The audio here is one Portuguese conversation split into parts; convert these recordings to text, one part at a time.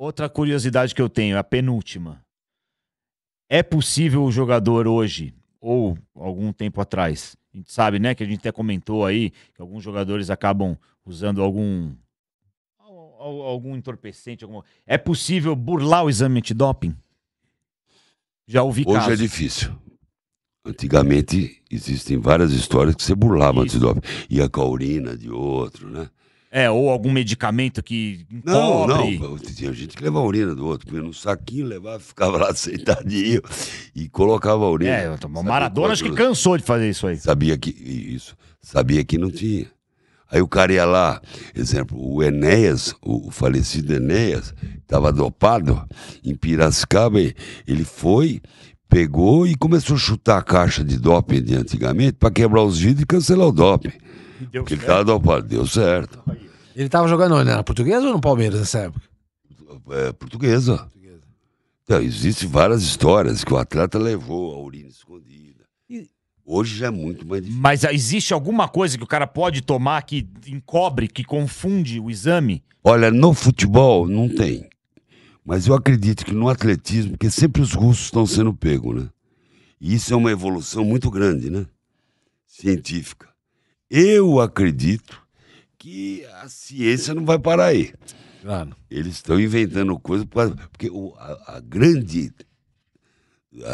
Outra curiosidade que eu tenho, a penúltima. É possível o jogador hoje, ou algum tempo atrás, a gente sabe, né, que a gente até comentou aí, que alguns jogadores acabam usando algum algum entorpecente, é possível burlar o exame antidoping? Já ouvi Hoje é casos. é difícil. Antigamente existem várias histórias que você burlava Isso. antidoping. E a caurina de outro, né? É, ou algum medicamento que Não, encobre. não. Tinha gente que levava a urina do outro, punha num saquinho, levava, ficava lá sentadinho e colocava a urina. É, o Maradona acho que cansou de fazer isso aí. Sabia que. Isso. Sabia que não tinha. Aí o cara ia lá, exemplo, o Enéas, o falecido Enéas, estava dopado em Piracicaba, ele foi, pegou e começou a chutar a caixa de doping de antigamente para quebrar os vidros e cancelar o doping. Deu porque certo. ele estava dopado, deu certo. Ele estava jogando onde? Na portuguesa ou no Palmeiras nessa época? É, portuguesa. portuguesa. Então, existem várias histórias que o atleta levou a urina escondida. E... Hoje já é muito mais difícil. Mas ah, existe alguma coisa que o cara pode tomar que encobre, que confunde o exame? Olha, no futebol não tem. Mas eu acredito que no atletismo, porque sempre os russos estão sendo pegos, né? E isso é uma evolução muito grande, né? Científica. Eu acredito que a ciência não vai parar aí. Claro. Eles estão inventando coisas, porque o, a, a, grande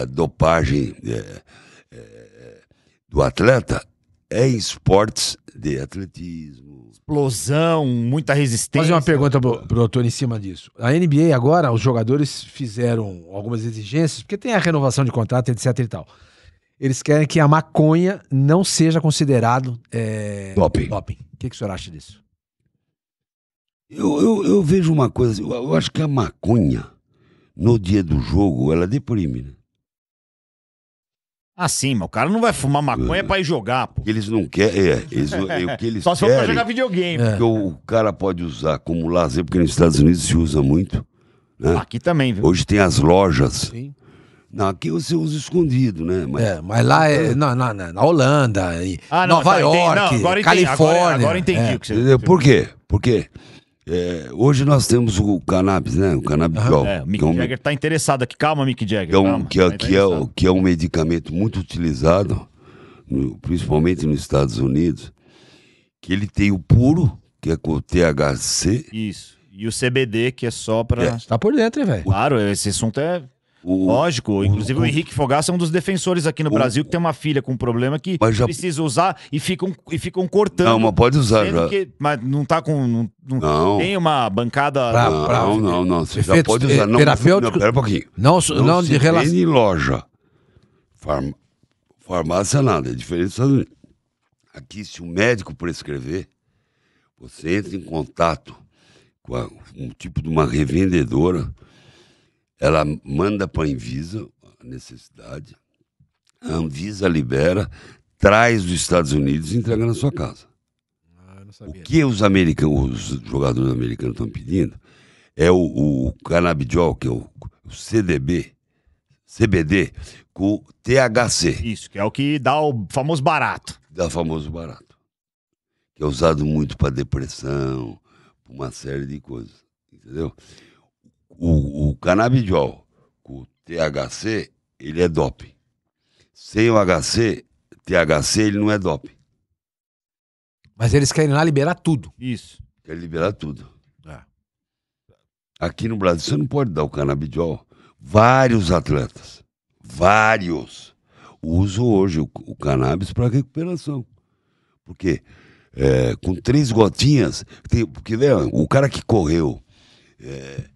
a dopagem é, é, do atleta é em esportes de atletismo, explosão, muita resistência. Fazer uma pergunta pro, doutor em cima disso. A NBA agora, os jogadores fizeram algumas exigências, porque tem a renovação de contrato, etc e tal. Eles querem que a maconha não seja considerado é, doping. doping. O que, que o senhor acha disso? Eu, eu, eu vejo uma coisa, eu, eu acho que a maconha, no dia do jogo, ela deprime, né? Ah, sim, mas o cara não vai fumar maconha é. pra ir jogar, pô. Eles não querem. É, eles não- é, o que eles Só se for pra jogar videogame. É que o, o cara pode usar como lazer, porque nos Estados Unidos se usa muito. né? Aqui também, viu? Hoje tem as lojas. Sim. Não, aqui você usa escondido, né? Mas É, mas lá é, é. na, na, na- na Holanda, em Ah, não, Nova tá, entendi. York, Não, agora entendi, Califórnia. Agora, agora entendi o que você quê? Por quê? É, hoje nós temos o cannabis, né? O canabidiol. É, o Mick é um, Jagger está interessado aqui. Calma, Mick Jagger. Que é, um, calma, que, é, tá que, é, que é um medicamento muito utilizado, no, principalmente nos Estados Unidos, que ele tem o puro, que é com o THC. Isso. E o CBD, que é só para. Está é. por dentro, velho. Claro, esse assunto é o, Lógico, inclusive o, o, Henrique Fogaça é um dos defensores aqui no Brasil que tem uma filha com um problema que já... precisa usar e ficam, e ficam cortando. Não, mas pode usar já. Que, mas não tá com. Não, não, não. tem uma bancada. Pra, não, pra, não, não, não. Você já pode usar. Não, terapêutico... não, pera um pouquinho. Não, não, não de relação. em loja. Farm... Farmácia nada, é diferente dos Estados Unidos. Aqui, se o um médico prescrever, você entra em contato com a, um tipo de uma revendedora ela manda para a Anvisa a necessidade, a Anvisa libera, traz dos Estados Unidos e entrega na sua casa. Ah, o que os americanos, os jogadores americanos estão pedindo é o, o canabidiol, que é o, o CDB, CBD, com THC. Isso, que é o que dá o famoso barato. Dá o famoso barato. Que é usado muito para depressão, para uma série de coisas, entendeu? o, o canabidiol com o THC, ele é dope. Sem o HC, THC, ele não é dope. Mas eles querem lá liberar tudo. Isso. Querem liberar tudo. É. Aqui no Brasil, você não pode dar o canabidiol. Vários atletas, vários, usam hoje o, o cannabis para recuperação. Porque é, com três gotinhas, tem, porque né, o cara que correu é,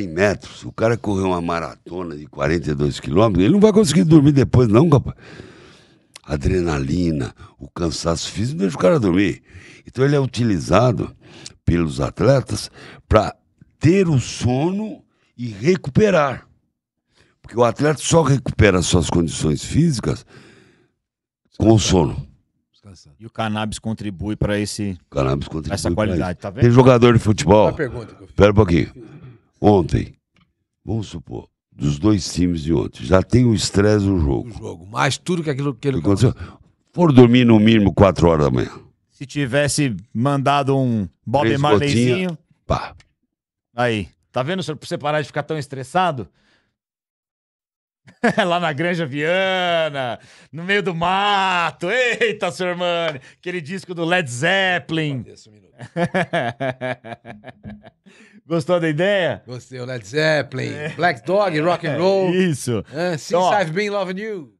100 metros, o cara correu uma maratona de 42 quilômetros, ele não vai conseguir dormir depois, não, rapaz. Adrenalina, o cansaço físico deixa o cara dormir. Então ele é utilizado pelos atletas para ter o sono e recuperar. Porque o atleta só recupera suas condições físicas com o sono. E o cannabis contribui para esse cannabis contribui essa qualidade, tá vendo? Tem jogador de futebol. pergunta que eu fiz. Pera um pouquinho ontem, vamos supor, dos dois times de ontem, já tem o estresse do jogo. O jogo, mais tudo que aquilo que ele aconteceu. For dormir no mínimo 4 horas da manhã. Se tivesse mandado um Bob Marleyzinho. Pá. Aí. Tá vendo, senhor, pra você parar de ficar tão estressado? lá na Granja Viana, no meio do mato. Eita, seu irmão, Aquele disco do Led Zeppelin. Gostou da ideia? Gostei, o Led Zeppelin, é. Black Dog, Rock and é, Roll. Isso. Uh, since I've been loving you.